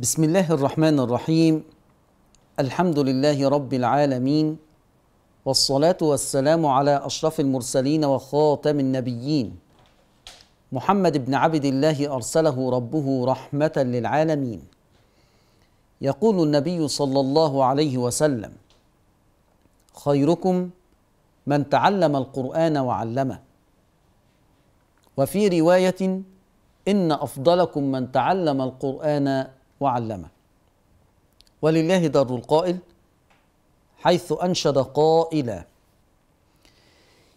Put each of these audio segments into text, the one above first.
بسم الله الرحمن الرحيم الحمد لله رب العالمين والصلاه والسلام على اشرف المرسلين وخاتم النبيين محمد بن عبد الله ارسله ربه رحمه للعالمين يقول النبي صلى الله عليه وسلم خيركم من تعلم القران وعلمه وفي روايه ان افضلكم من تعلم القران وعلمه ولله در القائل حيث انشد قائلا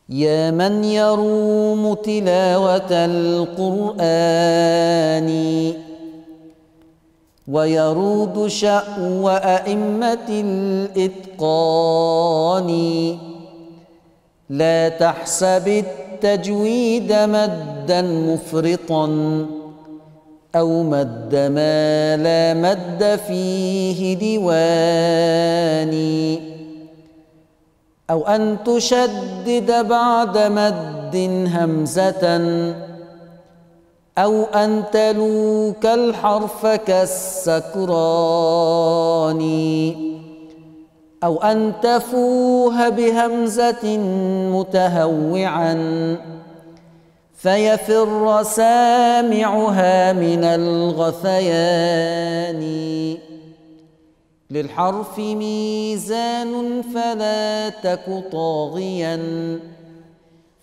يا من يروم تلاوه القران ويرود شأو أئمة الإتقان لا تحسب التجويد مدا مفرطا أو مد ما لا مد فيه ديواني أو أن تشدد بعد مد همزة أو أن تلوك الحرف كالسكران أو أن تفوه بهمزة متهوعاً فيفر سامعها من الغثيان للحرف ميزان فلا تك طاغيا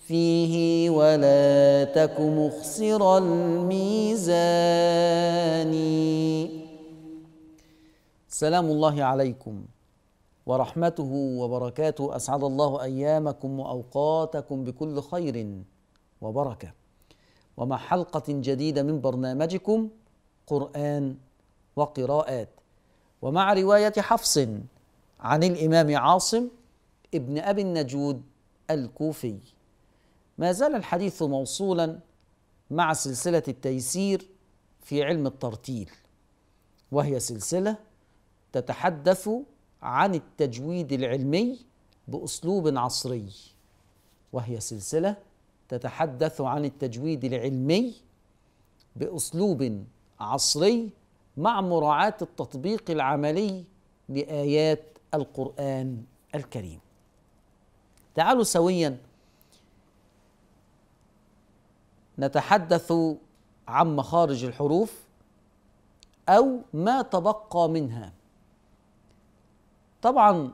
فيه ولا تك مخسر الميزان سلام الله عليكم ورحمته وبركاته اسعد الله ايامكم واوقاتكم بكل خير وبركه ومع حلقه جديده من برنامجكم قران وقراءات ومع روايه حفص عن الامام عاصم ابن ابي النجود الكوفي ما زال الحديث موصولا مع سلسله التيسير في علم الترتيل وهي سلسله تتحدث عن التجويد العلمي باسلوب عصري وهي سلسله تتحدث عن التجويد العلمي باسلوب عصري مع مراعاه التطبيق العملي لايات القران الكريم تعالوا سويا نتحدث عن مخارج الحروف او ما تبقى منها طبعا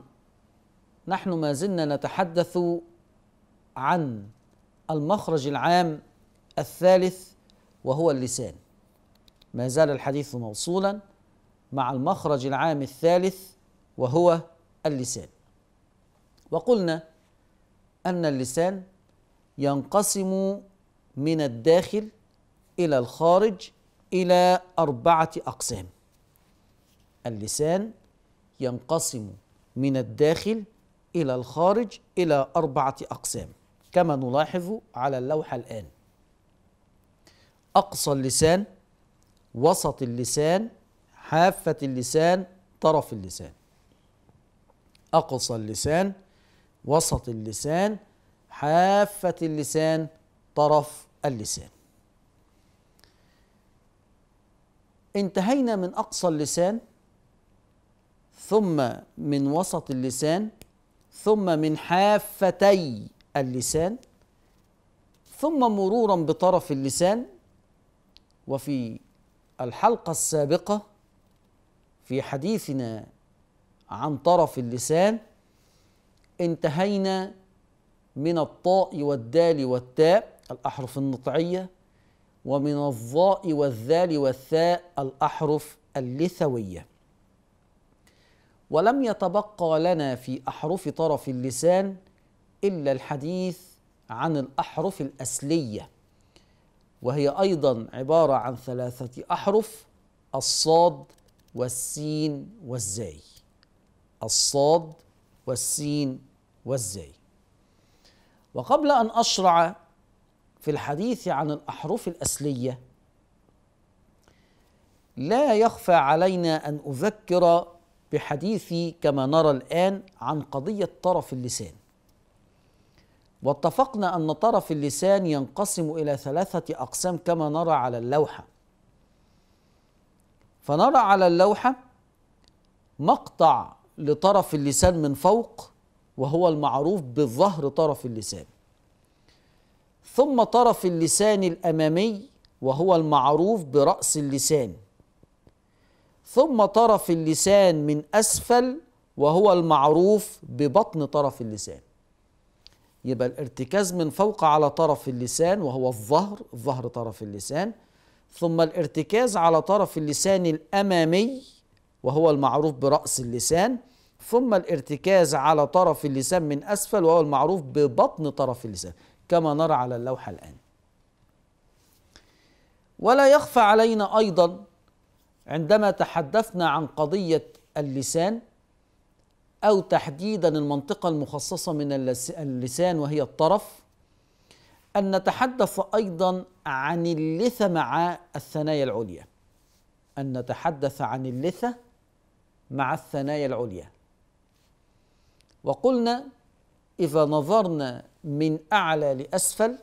نحن ما زلنا نتحدث عن المخرج العام الثالث وهو اللسان ما زال الحديث موصولا مع المخرج العام الثالث وهو اللسان وقلنا ان اللسان ينقسم من الداخل الى الخارج الى اربعه اقسام اللسان ينقسم من الداخل الى الخارج الى اربعه اقسام كما نلاحظ على اللوحة الآن أقصى اللسان وسط اللسان حافة اللسان طرف اللسان أقصى اللسان وسط اللسان حافة اللسان طرف اللسان انتهينا من أقصى اللسان ثم من وسط اللسان ثم من حافتي اللسان ثم مرورا بطرف اللسان وفي الحلقه السابقه في حديثنا عن طرف اللسان انتهينا من الطاء والدال والتاء الاحرف النطعيه ومن الظاء والذال والثاء الاحرف اللثويه ولم يتبقى لنا في احرف طرف اللسان إلا الحديث عن الأحرف الأسلية وهي أيضا عبارة عن ثلاثة أحرف الصاد والسين والزاي الصاد والسين والزاي وقبل أن أشرع في الحديث عن الأحرف الأسلية لا يخفى علينا أن أذكر بحديثي كما نرى الآن عن قضية طرف اللسان واتفقنا أن طرف اللسان ينقسم إلى ثلاثة أقسام كما نرى على اللوحة فنرى على اللوحة مقطع لطرف اللسان من فوق وهو المعروف بالظهر طرف اللسان ثم طرف اللسان الأمامي وهو المعروف برأس اللسان ثم طرف اللسان من أسفل وهو المعروف ببطن طرف اللسان يبقى الارتكاز من فوق على طرف اللسان وهو الظهر ظهر طرف اللسان ثم الارتكاز على طرف اللسان الأمامي وهو المعروف برأس اللسان ثم الارتكاز على طرف اللسان من أسفل وهو المعروف ببطن طرف اللسان كما نرى على اللوحة الآن ولا يخفى علينا أيضا عندما تحدثنا عن قضية اللسان أو تحديدا المنطقة المخصصة من اللسان وهي الطرف أن نتحدث أيضا عن اللثة مع الثنايا العليا أن نتحدث عن اللثة مع الثنايا العليا وقلنا إذا نظرنا من أعلى لأسفل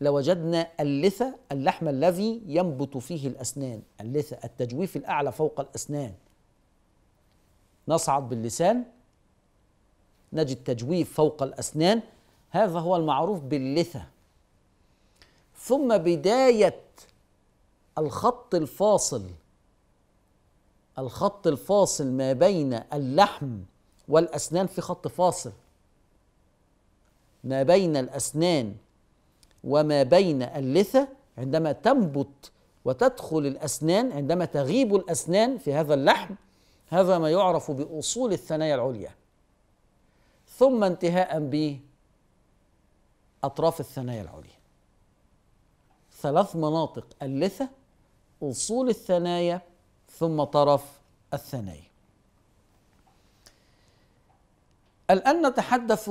لوجدنا اللثة اللحم الذي ينبت فيه الأسنان اللثة التجويف الأعلى فوق الأسنان نصعد باللسان نجد تجويف فوق الأسنان هذا هو المعروف باللثة ثم بداية الخط الفاصل الخط الفاصل ما بين اللحم والأسنان في خط فاصل ما بين الأسنان وما بين اللثة عندما تنبت وتدخل الأسنان عندما تغيب الأسنان في هذا اللحم هذا ما يعرف باصول الثنايا العليا ثم انتهاء باطراف الثنايا العليا ثلاث مناطق اللثه اصول الثنايا ثم طرف الثنايا الان نتحدث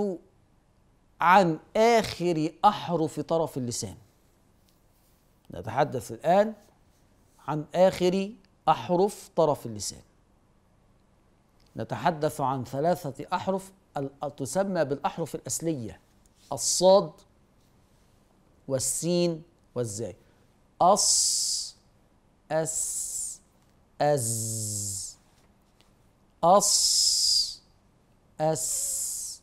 عن اخر احرف طرف اللسان نتحدث الان عن اخر احرف طرف اللسان نتحدث عن ثلاثة أحرف تسمى بالأحرف الأصلية الصاد والسين والزاي أص أس أز أص أس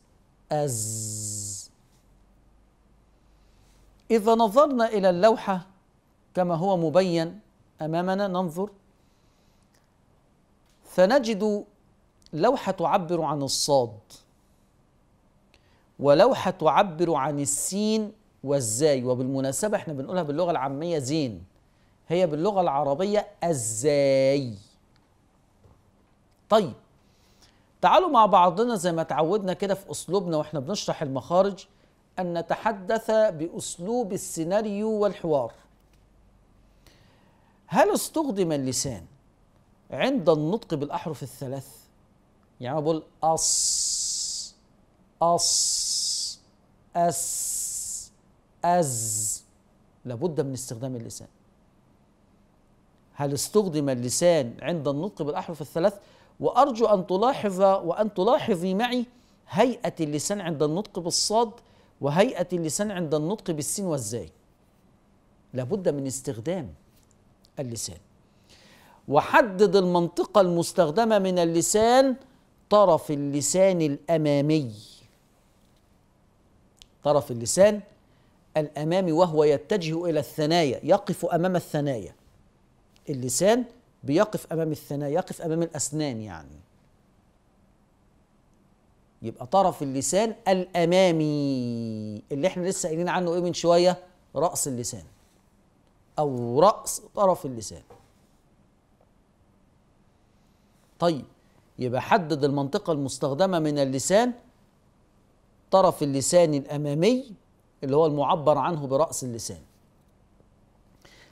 أز إذا نظرنا إلى اللوحة كما هو مبين أمامنا ننظر فنجد لوحة تعبر عن الصاد ولوحة تعبر عن السين والزاي وبالمناسبة احنا بنقولها باللغة العامية زين هي باللغة العربية الزاي طيب تعالوا مع بعضنا زي ما تعودنا كده في أسلوبنا واحنا بنشرح المخارج أن نتحدث بأسلوب السيناريو والحوار هل استخدم اللسان عند النطق بالأحرف الثلاث؟ يعني بقول أص أص أس أز لابد من استخدام اللسان هل استخدم اللسان عند النطق بالأحرف الثلاث وأرجو أن تلاحظ وأن تلاحظي معي هيئة اللسان عند النطق بالصاد وهيئة اللسان عند النطق بالسين والزاي لابد من استخدام اللسان وحدد المنطقة المستخدمة من اللسان طرف اللسان الامامي طرف اللسان الامامي وهو يتجه الى الثنايا يقف امام الثنايا اللسان بيقف امام الثنايا يقف امام الاسنان يعني يبقى طرف اللسان الامامي اللي احنا لسه قايلين عنه ايه من شويه راس اللسان او راس طرف اللسان طيب يبقى حدد المنطقة المستخدمة من اللسان طرف اللسان الأمامي اللي هو المعبر عنه برأس اللسان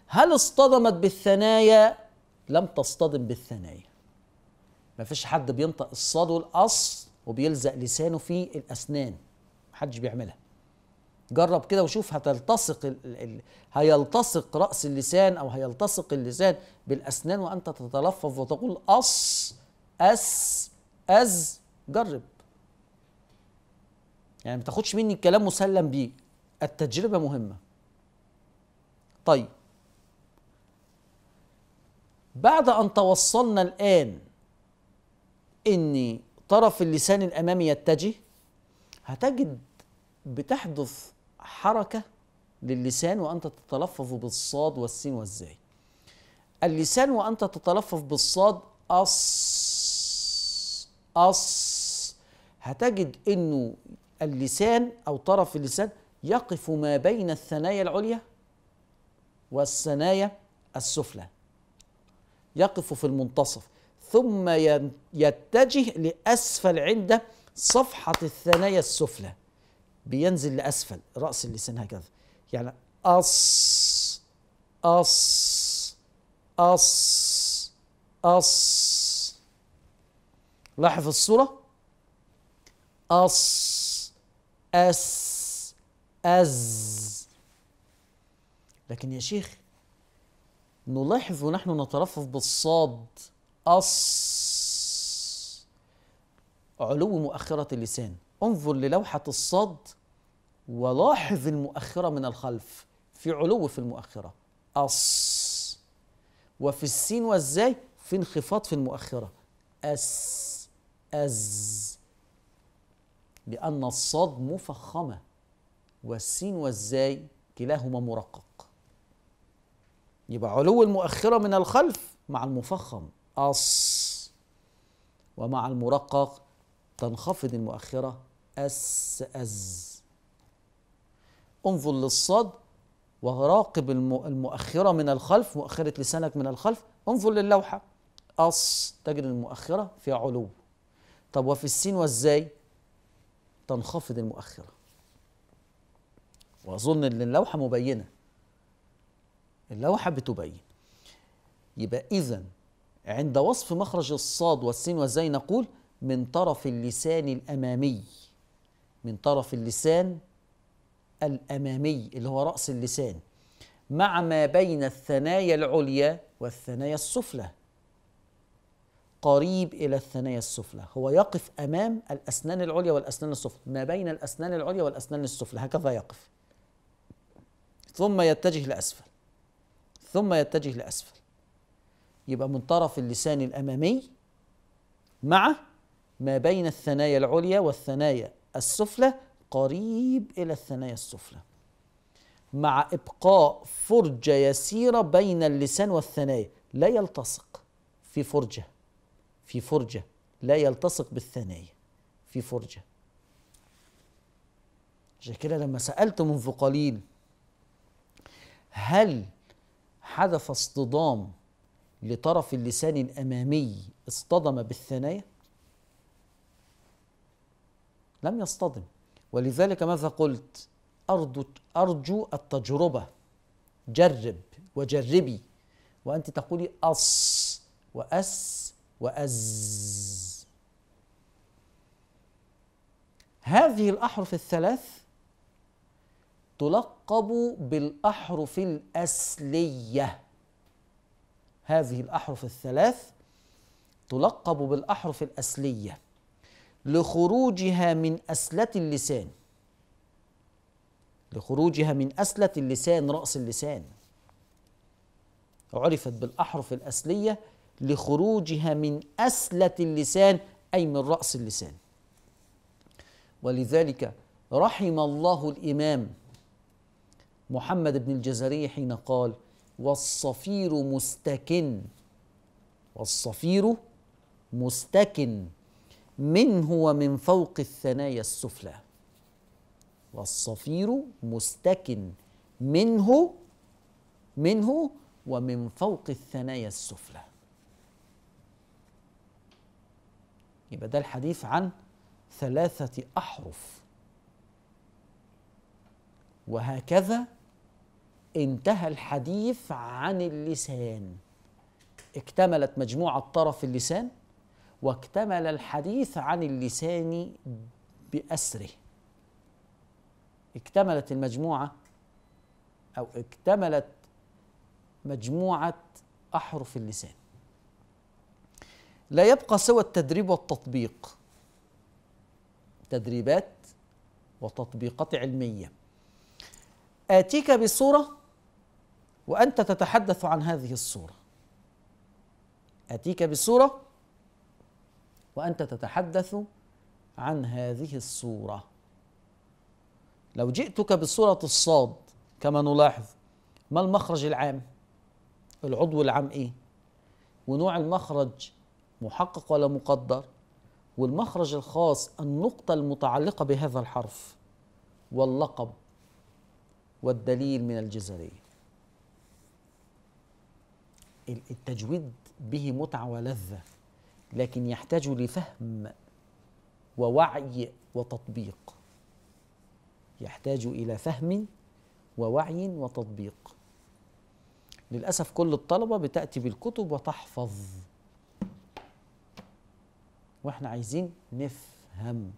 هل اصطدمت بالثنايا لم تصطدم بالثنايا ما فيش حد بينطق الصاد والأص وبيلزق لسانه في الأسنان محدش بيعملها جرب كده وشوف هتلتصق ال ال هيلتصق رأس اللسان أو هيلتصق اللسان بالأسنان وأنت تتلفظ وتقول أص أس أز جرب يعني ما تاخدش مني الكلام مسلم بيه التجربة مهمة طيب بعد أن توصلنا الآن إن طرف اللسان الأمامي يتجه هتجد بتحدث حركة للسان وأنت تتلفظ بالصاد والسين والزاي اللسان وأنت تتلفظ بالصاد أص أص هتجد أنه اللسان أو طرف اللسان يقف ما بين الثنايا العليا والثنايا السفلى يقف في المنتصف ثم يتجه لأسفل عند صفحة الثنايا السفلى بينزل لأسفل رأس اللسان هكذا يعني أص أص أص أص لاحظ الصورة أص أس أز لكن يا شيخ نلاحظ ونحن نترفف بالصاد أص علو مؤخرة اللسان انظر للوحة الصاد ولاحظ المؤخرة من الخلف في علو في المؤخرة أص وفي السين والزاي في انخفاض في المؤخرة أس أز لأن الصاد مفخمة والسين والزاي كلاهما مرقق يبقى علو المؤخرة من الخلف مع المفخم أص ومع المرقق تنخفض المؤخرة أس أز انظر للصاد وراقب المؤخرة من الخلف مؤخرة لسانك من الخلف انظر للوحة أص تجد المؤخرة فيها علو طب وفي السين والزاي تنخفض المؤخرة وأظن إن اللوحة مبينة اللوحة بتبين يبقى إذا عند وصف مخرج الصاد والسين والزاي نقول من طرف اللسان الأمامي من طرف اللسان الأمامي اللي هو رأس اللسان مع ما بين الثنايا العليا والثنايا السفلى قريب الى الثنايا السفلى هو يقف امام الاسنان العليا والاسنان السفلى ما بين الاسنان العليا والاسنان السفلى هكذا يقف ثم يتجه لاسفل ثم يتجه لاسفل يبقى من طرف اللسان الامامي مع ما بين الثنايا العليا والثنايا السفلى قريب الى الثنايا السفلى مع ابقاء فرجه يسيره بين اللسان والثنايا لا يلتصق في فرجه في فرجة لا يلتصق بالثنايا في فرجة عشان كده لما سألت منذ قليل هل حدث اصطدام لطرف اللسان الأمامي اصطدم بالثنايا لم يصطدم ولذلك ماذا قلت أرجو, أرجو التجربة جرب وجربي وأنت تقولي أص وأس وأز هذه الأحرف الثلاث تلقب بالأحرف الأسلية هذه الأحرف الثلاث تلقب بالأحرف الأسلية لخروجها من أسلة اللسان لخروجها من أسلة اللسان رأس اللسان عرفت بالأحرف الأسلية لخروجها من أسلة اللسان أي من رأس اللسان ولذلك رحم الله الإمام محمد بن الجزري حين قال والصفير مستكن والصفير مستكن منه ومن فوق الثنايا السفلى والصفير مستكن منه منه ومن فوق الثنايا السفلى يبقى ده الحديث عن ثلاثة أحرف وهكذا انتهى الحديث عن اللسان اكتملت مجموعة طرف اللسان واكتمل الحديث عن اللسان بأسره اكتملت المجموعة أو اكتملت مجموعة أحرف اللسان لا يبقى سوى التدريب والتطبيق تدريبات وتطبيقات علميه اتيك بصوره وانت تتحدث عن هذه الصوره اتيك بصوره وانت تتحدث عن هذه الصوره لو جئتك بصوره الصاد كما نلاحظ ما المخرج العام العضو العام ايه ونوع المخرج محقق ولا مقدر والمخرج الخاص النقطة المتعلقة بهذا الحرف واللقب والدليل من الجزرية التجويد به متعة ولذة لكن يحتاج لفهم ووعي وتطبيق يحتاج إلى فهم ووعي وتطبيق للأسف كل الطلبة بتأتي بالكتب وتحفظ واحنا عايزين نفهم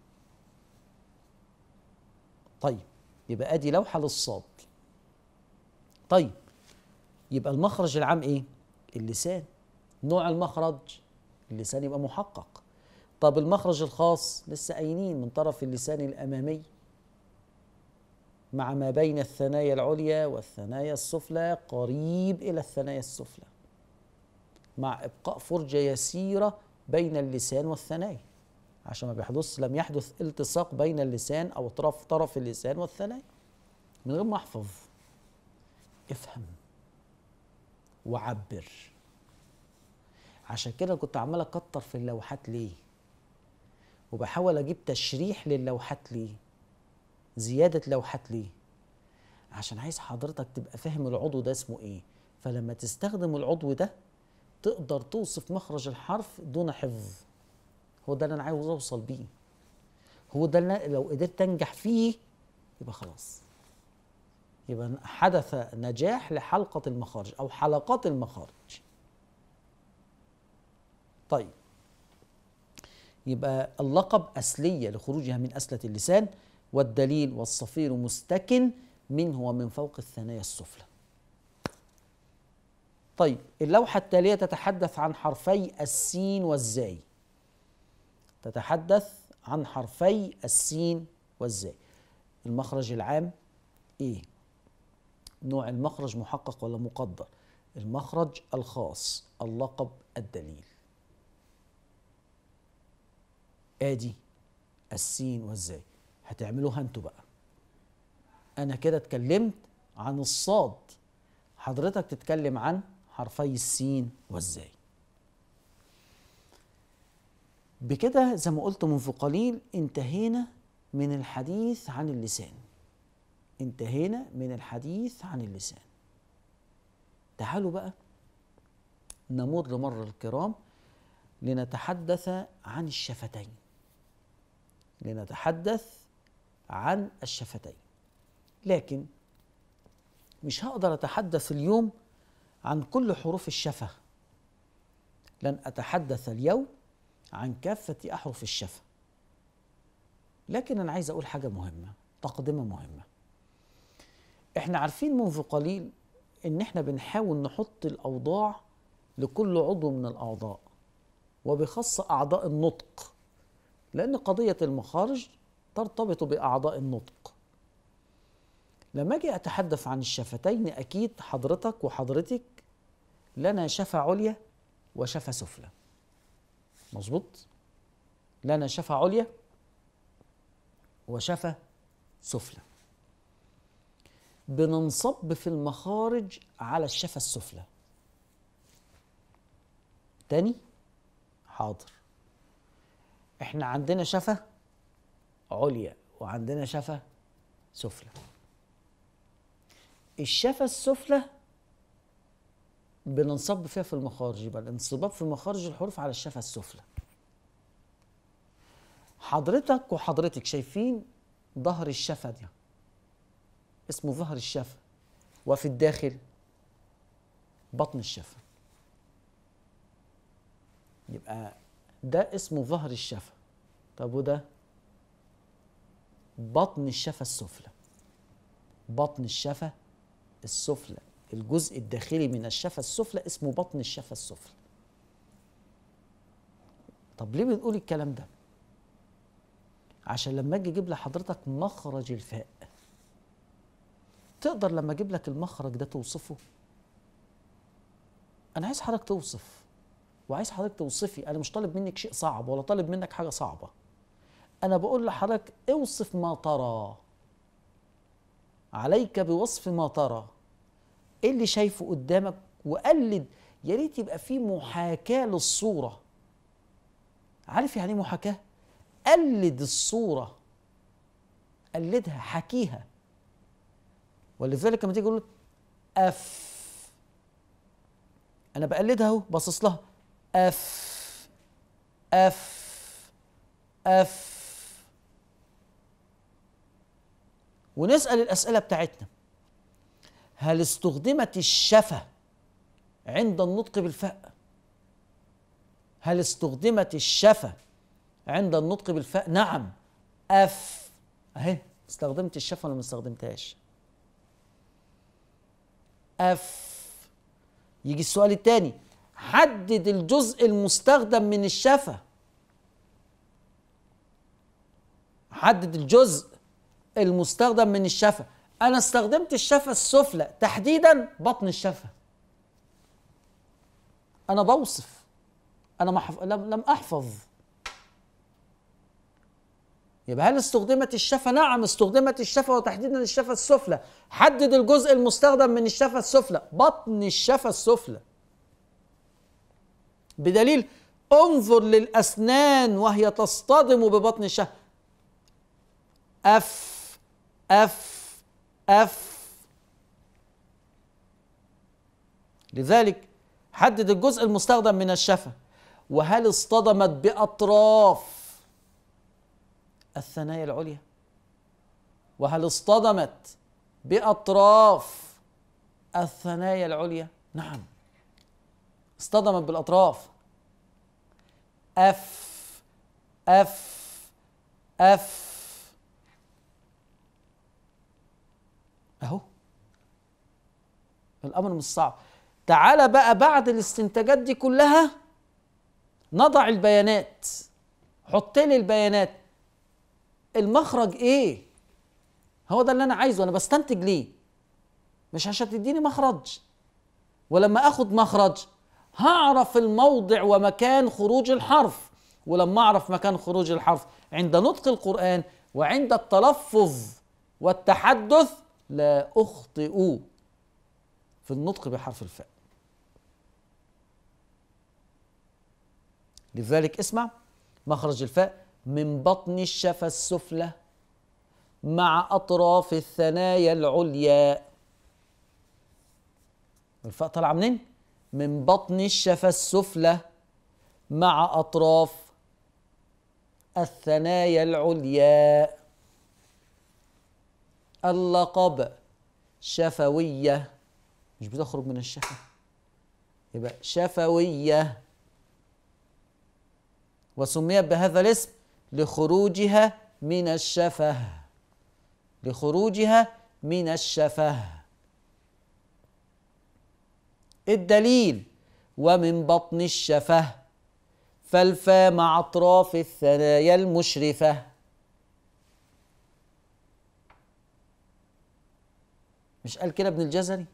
طيب يبقى ادي لوحه للصاد طيب يبقى المخرج العام ايه اللسان نوع المخرج اللسان يبقى محقق طب المخرج الخاص لسه قايلين من طرف اللسان الامامي مع ما بين الثنايا العليا والثنايا السفلى قريب الى الثنايا السفلى مع ابقاء فرجه يسيره بين اللسان والثنايا عشان ما بيحدث لم يحدث التصاق بين اللسان او طرف طرف اللسان والثنايا من غير ما احفظ افهم وعبر عشان كده كنت عمال اكتر في اللوحات ليه وبحاول اجيب تشريح للوحات ليه زياده لوحات ليه عشان عايز حضرتك تبقى فاهم العضو ده اسمه ايه فلما تستخدم العضو ده تقدر توصف مخرج الحرف دون حفظ هو ده اللي انا عاوز اوصل بيه هو ده اللي لو قدرت انجح فيه يبقى خلاص يبقى حدث نجاح لحلقة المخارج أو حلقات المخارج طيب يبقى اللقب أسلية لخروجها من أسلة اللسان والدليل والصفير مستكن منه ومن فوق الثنايا السفلى طيب اللوحة التالية تتحدث عن حرفي السين والزاي تتحدث عن حرفي السين والزاي المخرج العام ايه نوع المخرج محقق ولا مقدر المخرج الخاص اللقب الدليل ادي السين والزاي هتعملوها انتوا بقى انا كده اتكلمت عن الصاد حضرتك تتكلم عن حرفي السين والزاي بكده زي ما قلت منذ قليل انتهينا من الحديث عن اللسان انتهينا من الحديث عن اللسان تعالوا بقى نمر مر الكرام لنتحدث عن الشفتين لنتحدث عن الشفتين لكن مش هقدر اتحدث اليوم عن كل حروف الشفة لن أتحدث اليوم عن كافة أحرف الشفة لكن أنا عايز أقول حاجة مهمة تقدمة مهمة إحنا عارفين منذ قليل إن إحنا بنحاول نحط الأوضاع لكل عضو من الأعضاء وبخاصة أعضاء النطق لأن قضية المخارج ترتبط بأعضاء النطق لما أجي أتحدث عن الشفتين أكيد حضرتك وحضرتك لنا شفا عليا وشفا سفلى مظبوط لنا شفا عليا وشفا سفلى بننصب في المخارج على الشفا السفلى تاني حاضر احنا عندنا شفا عليا وعندنا شفا سفلى الشفا السفلى بننصب فيها في المخارج يبقى الانصباب في مخارج الحروف على الشفه السفلى حضرتك وحضرتك شايفين ظهر الشفه دي اسمه ظهر الشفه وفي الداخل بطن الشفه يبقى ده اسمه ظهر الشفه طب وده بطن الشفه السفلى بطن الشفه السفلى الجزء الداخلي من الشفة السفلى اسمه بطن الشفة السفلى طب ليه بنقول الكلام ده عشان لما اجي اجيب لحضرتك مخرج الفاء تقدر لما اجيب لك المخرج ده توصفه انا عايز حضرتك توصف وعايز حضرتك توصفي انا مش طالب منك شيء صعب ولا طالب منك حاجه صعبه انا بقول لحضرتك اوصف ما ترى عليك بوصف ما ترى ايه اللي شايفه قدامك وقلد يا ريت يبقى في محاكاه للصوره عارف يعني ايه محاكاه قلد الصوره قلدها حكيها ولذلك لما تيجي تقول اف انا بقلدها اهو باصص لها اف اف اف ونسال الاسئله بتاعتنا هل استخدمت الشفة عند النطق بالفاء هل استخدمت الشفة عند النطق بالفاء نعم أف أهي استخدمت الشفة ولا ما استخدمتهاش أف يجي السؤال الثاني حدد الجزء المستخدم من الشفة حدد الجزء المستخدم من الشفة انا استخدمت الشفه السفلى تحديدا بطن الشفه انا بوصف انا محف... لم... لم احفظ يبقى هل استخدمت الشفه نعم استخدمت الشفه وتحديدا الشفه السفلى حدد الجزء المستخدم من الشفه السفلى بطن الشفه السفلى بدليل انظر للاسنان وهي تصطدم ببطن الشفه اف اف اف لذلك حدد الجزء المستخدم من الشفة وهل اصطدمت بأطراف الثنايا العليا وهل اصطدمت بأطراف الثنايا العليا نعم اصطدمت بالأطراف اف اف اف اهو الامر مش صعب تعال بقى بعد الاستنتاجات دي كلها نضع البيانات حط لي البيانات المخرج ايه هو ده اللي انا عايزه انا بستنتج ليه مش عشان تديني مخرج ولما اخد مخرج هعرف الموضع ومكان خروج الحرف ولما اعرف مكان خروج الحرف عند نطق القران وعند التلفظ والتحدث لا أخطئ في النطق بحرف الفاء لذلك اسمع مخرج الفاء من بطن الشفة السفلى مع أطراف الثنايا العليا الفاء طالعة منين؟ من بطن الشفة السفلى مع أطراف الثنايا العليا اللقب شفوية مش بتخرج من الشفة يبقى شفوية وسميت بهذا الاسم لخروجها من الشفه لخروجها من الشفه الدليل ومن بطن الشفه فالفا مع اطراف الثنايا المشرفه مش قال كده ابن الجزري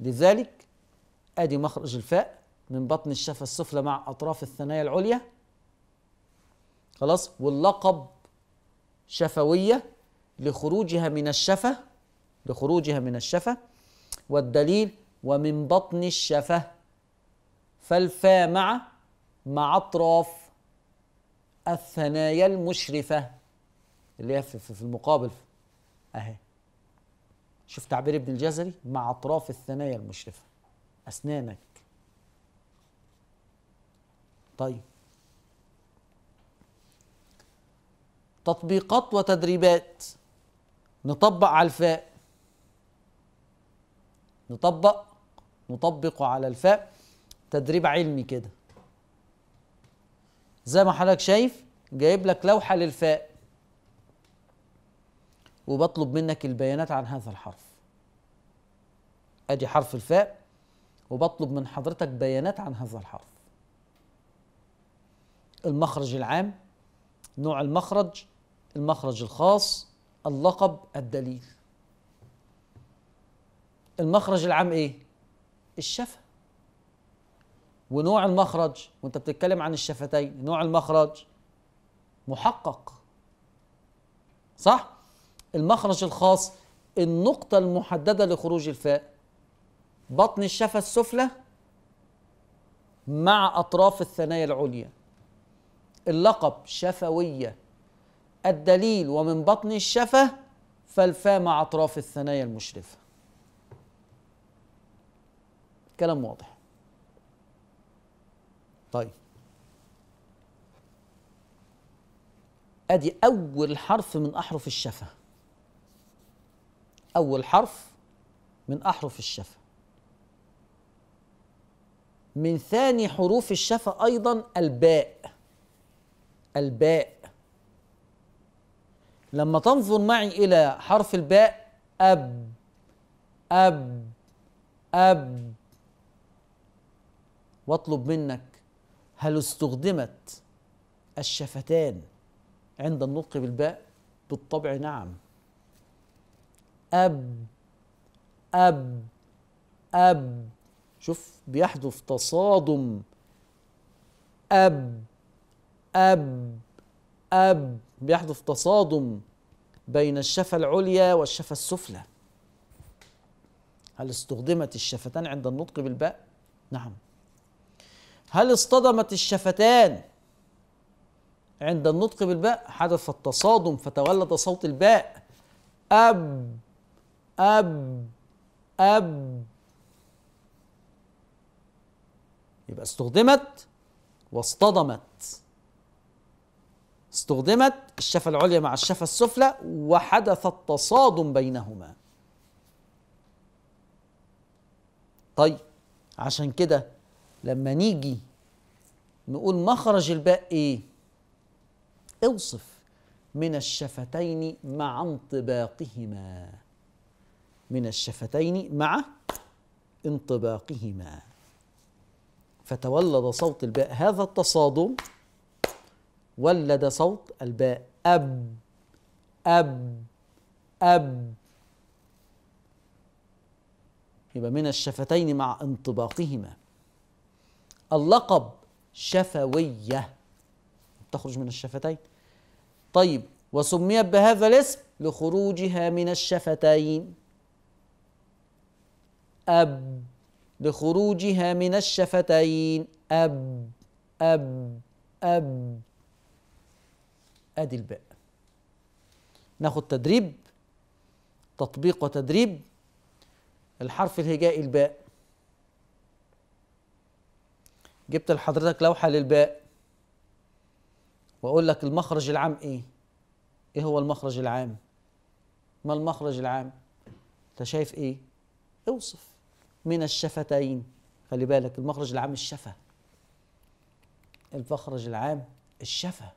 لذلك ادي مخرج الفاء من بطن الشفه السفلى مع اطراف الثنايا العليا خلاص واللقب شفويه لخروجها من الشفه لخروجها من الشفه والدليل ومن بطن الشفه فالفاء مع مع اطراف الثنايا المشرفه اللي هي في المقابل اهي شوف تعبير ابن الجزري مع اطراف الثنايا المشرفه اسنانك طيب تطبيقات وتدريبات نطبق على الفاء نطبق نطبق على الفاء تدريب علمي كده زي ما حضرتك شايف جايب لك لوحه للفاء وبطلب منك البيانات عن هذا الحرف ادي حرف الفاء وبطلب من حضرتك بيانات عن هذا الحرف المخرج العام نوع المخرج المخرج الخاص اللقب الدليل المخرج العام ايه الشفه ونوع المخرج وانت بتتكلم عن الشفتين نوع المخرج محقق صح المخرج الخاص النقطة المحددة لخروج الفاء بطن الشفة السفلى مع أطراف الثنايا العليا اللقب شفوية الدليل ومن بطن الشفة فالفاء مع أطراف الثنايا المشرفة كلام واضح طيب ادي اول حرف من احرف الشفه أول حرف من أحرف الشفة من ثاني حروف الشفة أيضا الباء الباء لما تنظر معي إلى حرف الباء أب أب أب واطلب منك هل استخدمت الشفتان عند النطق بالباء بالطبع نعم أب أب أب شوف بيحدث تصادم أب أب أب بيحدث تصادم بين الشفة العليا والشفة السفلى هل استخدمت الشفتان عند النطق بالباء؟ نعم هل اصطدمت الشفتان عند النطق بالباء؟ حدث التصادم فتولد صوت الباء أب أب أب يبقى استخدمت واصطدمت استخدمت الشفة العليا مع الشفة السفلى وحدث التصادم بينهما طيب عشان كده لما نيجي نقول مخرج الباء ايه اوصف من الشفتين مع انطباقهما من الشفتين مع انطباقهما فتولد صوت الباء هذا التصادم ولد صوت الباء أب أب أب يبقى من الشفتين مع انطباقهما اللقب شفوية تخرج من الشفتين طيب وسميت بهذا الاسم لخروجها من الشفتين أب لخروجها من الشفتين أب أب أب أدي الباء ناخد تدريب تطبيق وتدريب الحرف الهجائي الباء جبت لحضرتك لوحة للباء وأقول لك المخرج العام إيه؟ إيه هو المخرج العام؟ ما المخرج العام؟ أنت شايف إيه؟ اوصف من الشفتين خلي بالك المخرج العام الشفة المخرج العام الشفة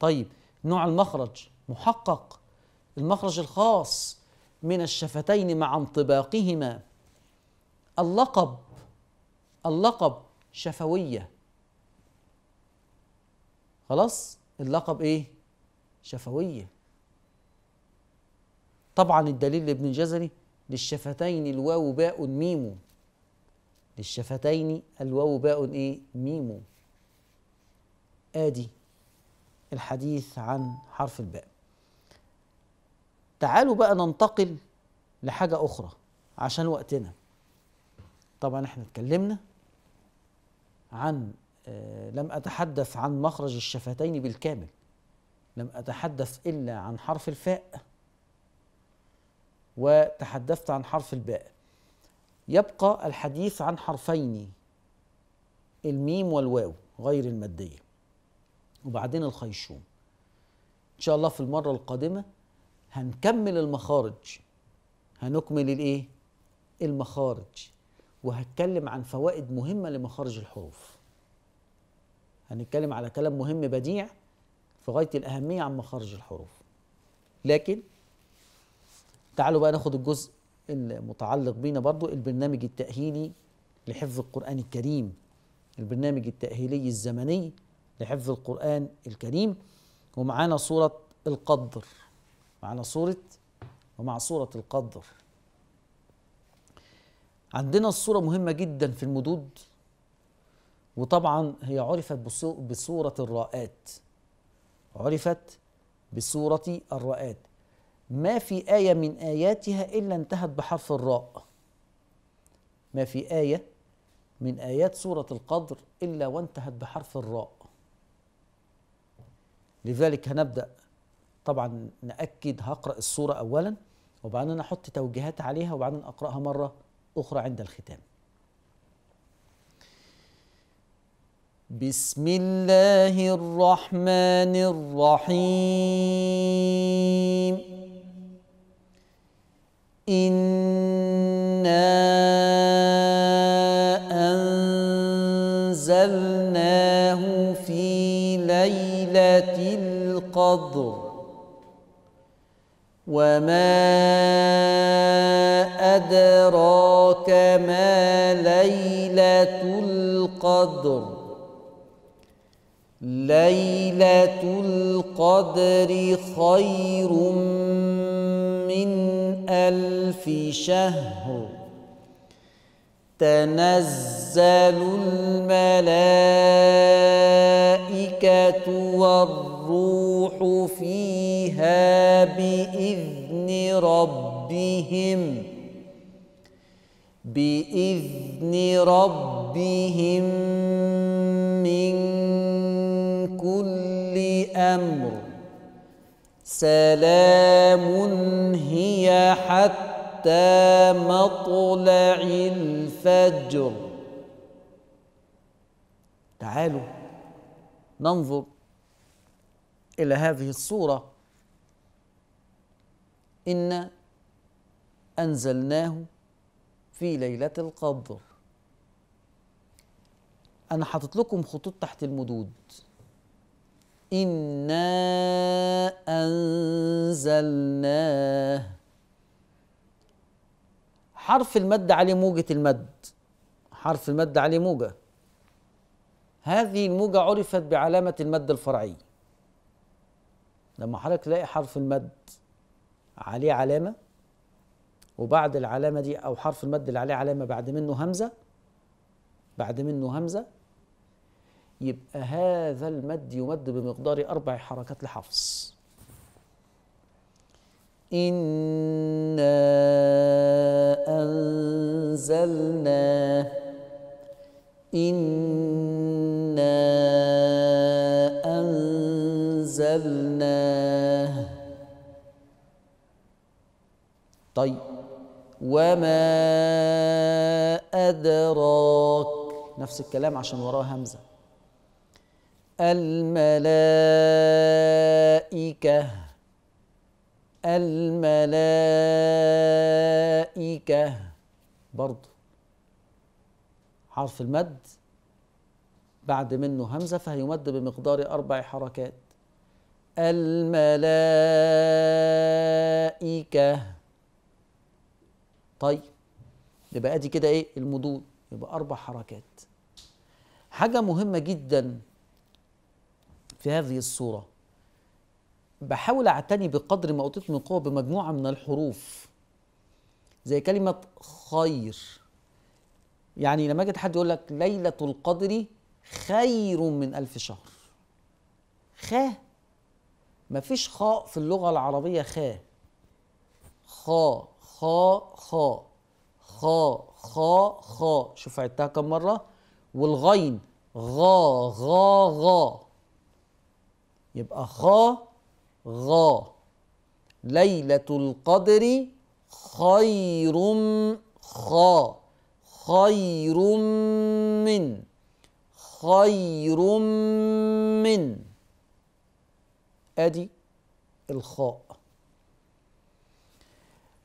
طيب نوع المخرج محقق المخرج الخاص من الشفتين مع انطباقهما اللقب اللقب شفوية خلاص اللقب ايه شفوية طبعا الدليل لابن الجزري للشفتين الواو باء ميم للشفتين الواو باء ايه ميم ادي الحديث عن حرف الباء تعالوا بقى ننتقل لحاجة أخرى عشان وقتنا طبعا احنا اتكلمنا عن آه، لم أتحدث عن مخرج الشفتين بالكامل لم أتحدث إلا عن حرف الفاء وتحدثت عن حرف الباء يبقى الحديث عن حرفين الميم والواو غير المادية وبعدين الخيشوم إن شاء الله في المرة القادمة هنكمل المخارج هنكمل الإيه؟ المخارج وهتكلم عن فوائد مهمة لمخارج الحروف هنتكلم على كلام مهم بديع في غاية الأهمية عن مخارج الحروف لكن تعالوا بقى ناخد الجزء المتعلق بينا برضو البرنامج التأهيلي لحفظ القرآن الكريم البرنامج التأهيلي الزمني لحفظ القرآن الكريم ومعانا صورة القدر معانا صورة ومع صورة القدر عندنا الصورة مهمة جدا في المدود وطبعا هي عرفت بصورة الراءات عرفت بصورة الراءات ما في آية من آياتها إلا انتهت بحرف الراء ما في آية من آيات سورة القدر إلا وانتهت بحرف الراء لذلك هنبدأ طبعا نأكد هقرأ السورة أولا وبعدين أحط توجيهات عليها وبعدين أقرأها مرة أخرى عند الختام بسم الله الرحمن الرحيم إنا أنزلناه في ليلة القدر وما أدراك ما ليلة القدر ليلة القدر خير من ألف شهر تنزل الملائكة والروح فيها بإذن ربهم بإذن ربهم من كل أمر سلام هي حتى مطلع الفجر تعالوا ننظر الى هذه الصوره انا انزلناه في ليله القدر انا حاطط لكم خطوط تحت المدود إنا أنزلناه حرف المد عليه موجة المد حرف المد عليه موجة هذه الموجة عرفت بعلامة المد الفرعي لما حضرتك تلاقي حرف المد عليه علامة وبعد العلامة دي أو حرف المد اللي عليه علامة بعد منه همزة بعد منه همزة يبقى هذا المد يمد بمقدار أربع حركات لحفص إنا أنزلنا إنا أنزلناه طيب وما أدراك نفس الكلام عشان وراه همزة الملائكة الملائكة برضو حرف المد بعد منه همزة فهيمد بمقدار أربع حركات الملائكة طيب يبقى ادي كده ايه المدود يبقى أربع حركات حاجة مهمة جداً في هذه الصورة بحاول أعتني بقدر ما أوتيت من قوة بمجموعة من الحروف زي كلمة خير يعني لما أجد حد يقول لك ليلة القدر خير من ألف شهر خا مفيش خاء في اللغة العربية خا خا خا خا خا خا خا شوف عدتها كم مرة والغين غا غا غا يبقى خا غا ليلة القدر خير خا خير من خير من ادي الخاء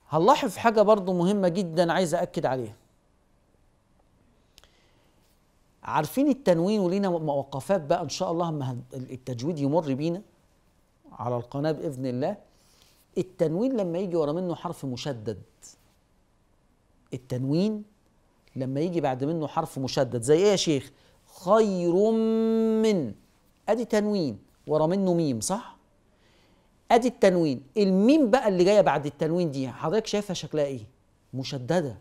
هنلاحظ حاجة برضو مهمة جدا عايز أكد عليها عارفين التنوين ولينا موقفات بقى ان شاء الله ما التجويد يمر بينا على القناه باذن الله التنوين لما يجي ورا منه حرف مشدد التنوين لما يجي بعد منه حرف مشدد زي ايه يا شيخ خير من ادي تنوين ورا منه ميم صح ادي التنوين الميم بقى اللي جايه بعد التنوين دي حضرتك شايفها شكلها ايه مشدده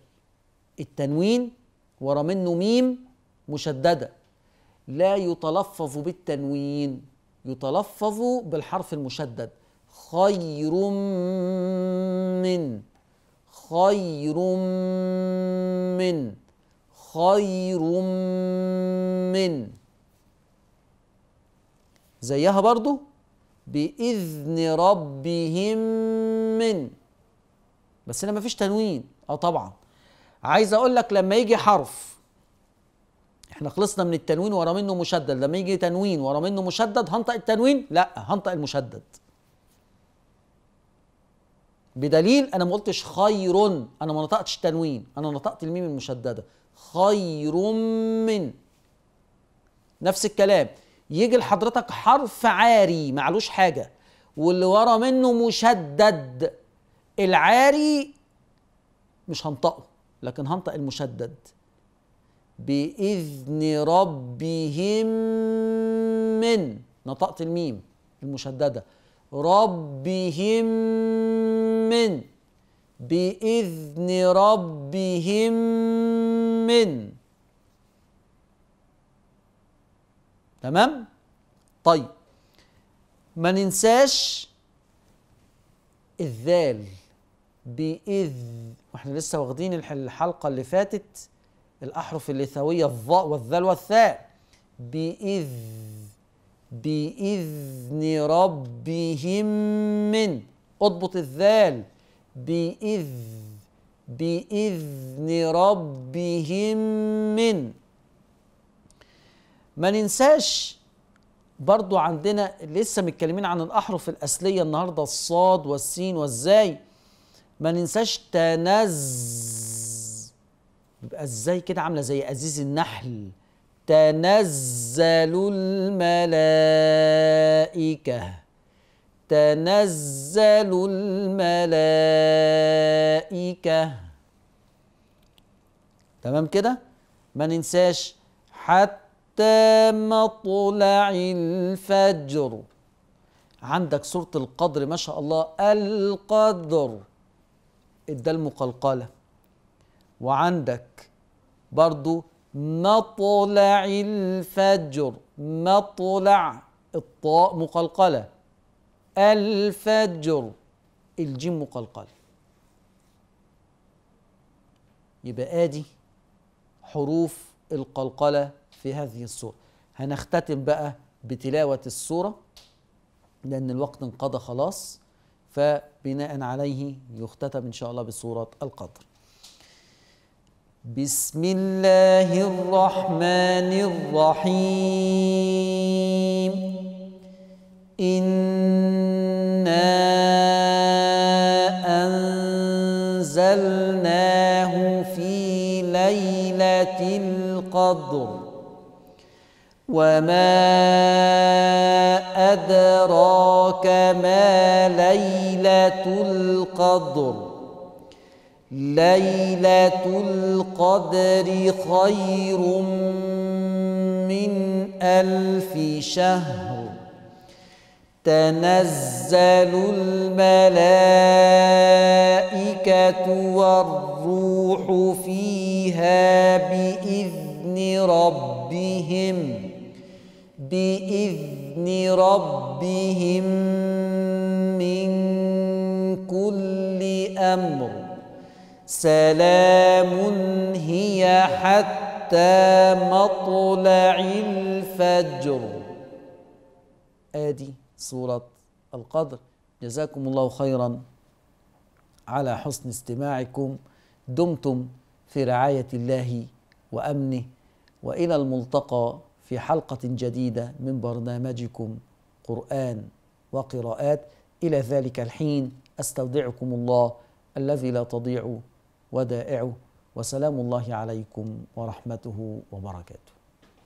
التنوين ورا منه ميم مشدده لا يتلفظ بالتنوين يتلفظ بالحرف المشدد خير من خير من خير من زيها برضو بإذن ربهم من بس هنا مفيش تنوين اه طبعا عايز اقول لك لما يجي حرف احنا خلصنا من التنوين ورا منه مشدد لما يجي تنوين ورا منه مشدد هنطق التنوين لا هنطق المشدد بدليل انا ما قلتش خير انا ما نطقتش تنوين انا نطقت الميم المشدده خير من نفس الكلام يجي لحضرتك حرف عاري معلوش حاجه واللي ورا منه مشدد العاري مش هنطقه لكن هنطق المشدد باذن ربهم من نطقت الميم المشدده ربهم من باذن ربهم من تمام طيب ما ننساش الذال بإذ واحنا لسه واخدين الحلقه اللي فاتت الأحرف اللثوية الظاء والذال والثاء بإذ بإذن ربهم من اضبط الذال بإذ بإذن ربهم من ما ننساش برضو عندنا لسه متكلمين عن الأحرف الأصلية النهاردة الصاد والسين والزاي ما ننساش تنز بيبقى ازاي كده عامله زي ازيز النحل تنزل الملائكه تنزل الملائكه تمام كده ما ننساش حتى مطلع الفجر عندك سوره القدر ما شاء الله القدر الدال مقلقله وعندك برضو مطلع الفجر مطلع الطاء مقلقلة الفجر الجيم مقلقلة يبقى ادي حروف القلقلة في هذه السورة هنختتم بقى بتلاوة السورة لأن الوقت انقضى خلاص فبناء عليه يختتم إن شاء الله بسورة القدر بسم الله الرحمن الرحيم إنا أنزلناه في ليلة القدر وما أدراك ما ليلة القدر ليلة القدر خير من ألف شهر تنزل الملائكة والروح فيها بإذن ربهم بإذن ربهم من كل أمر سلام هي حتى مطلع الفجر ادي سوره القدر جزاكم الله خيرا على حسن استماعكم دمتم في رعايه الله وامنه والى الملتقى في حلقه جديده من برنامجكم قران وقراءات الى ذلك الحين استودعكم الله الذي لا تضيع ودائعه وسلام الله عليكم ورحمته وبركاته